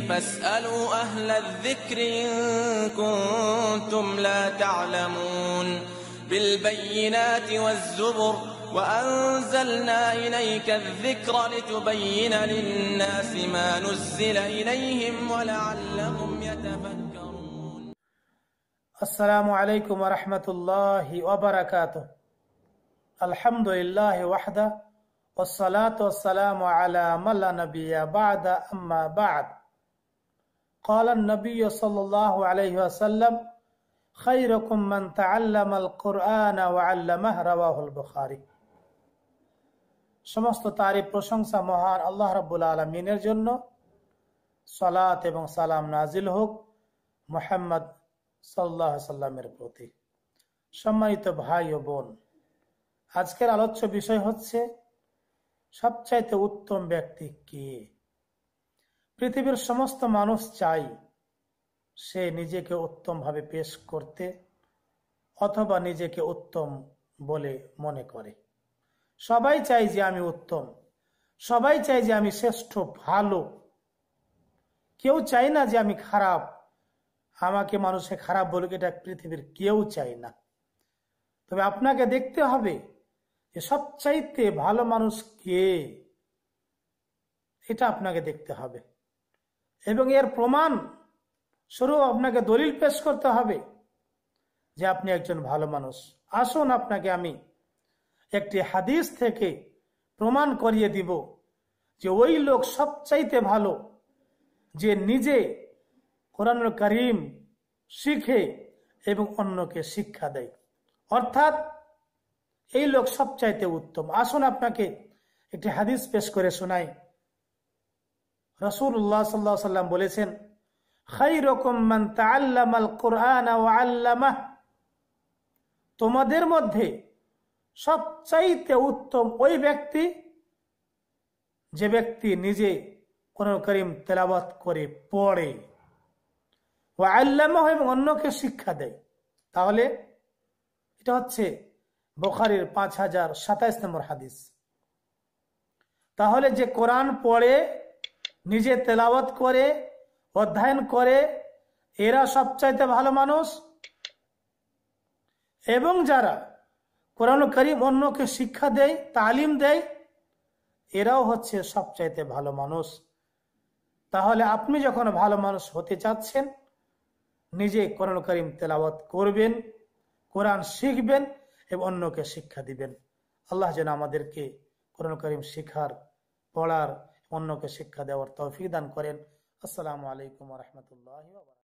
فاسألوا أهل الذكر إن كنتم لا تعلمون بالبينات والزبر وأنزلنا إليك الذكر لتبين للناس ما نزل إليهم ولعلهم يتفكرون السلام عليكم ورحمة الله وبركاته الحمد لله وحده والصلاة والسلام على من لا نبي بعد أما بعد قال النبي صلى الله عليه وسلم خيركم من تعلم القرآن وعلمه رواه البخاري সমস্ত তারই প্রশংসা মহান আল্লাহ রব্বুল আলমিনের জন্য সালাত এবং সালাম নাজিল হোক মোহাম্মদ সাল্লাহ সাল্লামের প্রতি সম্মানিত ভাই ও বোন আজকের আলোচ্য বিষয় হচ্ছে সবচাইতে উত্তম ব্যক্তি কে পৃথিবীর সমস্ত মানুষ চাই সে নিজেকে উত্তমভাবে পেশ করতে অথবা নিজেকে উত্তম বলে মনে করে সবাই চাই যে আমি উত্তম সবাই চাই যে আমি শ্রেষ্ঠ ভালো কেউ চাই না যে আমি খারাপ আমাকে মানুষে খারাপ বলুক এটা পৃথিবীর কেউ চাই না তবে আপনাকে দেখতে হবে যে সবচাইতে ভালো মানুষ কে এটা আপনাকে দেখতে হবে এবং এর প্রমাণ স্বরূপ আপনাকে দলিল পেশ করতে হবে যে আপনি একজন ভালো মানুষ আসুন আপনাকে আমি একটি হাদিস থেকে প্রমাণ করিয়ে দিব যে ওই লোক সবচাইতে ভালো যে নিজে কোরআন করিম শিখে এবং অন্যকে শিক্ষা দেয় অর্থাৎ এই লোক সবচাইতে উত্তম আসুন আপনাকে একটি হাদিস পেশ করে শোনায় রসুল্লাহ সাল্লাহ সাল্লাম বলেছেন তোমাদের মধ্যে সবচাইতে উত্তম ওই ব্যক্তি যে ব্যক্তি নিজে কোন করিম তেলাবত করে পড়ে ও আল্লামা এবং অন্যকে শিক্ষা দেয় তাহলে এটা হচ্ছে বোখারির পাঁচ হাজার সাতাইশ নম্বর হাদিস তাহলে যে কোরআন পড়ে নিজে তেলাওয়াত করে অধ্যয়ন করে এরা সবচাইতে ভালো মানুষ এবং যারা কোরআন করিম অন্যকে শিক্ষা দেয় তালিম দেয় এরাও হচ্ছে সবচাইতে ভালো মানুষ তাহলে আপনি যখন ভালো মানুষ হতে চাচ্ছেন নিজে কোরআন করিম তেলাওয়াত করবেন কোরআন শিখবেন এবং অন্যকে শিক্ষা দিবেন আল্লাহ যেন আমাদেরকে কোরআন করিম শিখার পড়ার অন্যকে শিক্ষা দেওয়ার তৌফিক দান করেন আসসালামু আলাইকুম ওয়া রাহমাতুল্লাহি রহমতুল্লাহ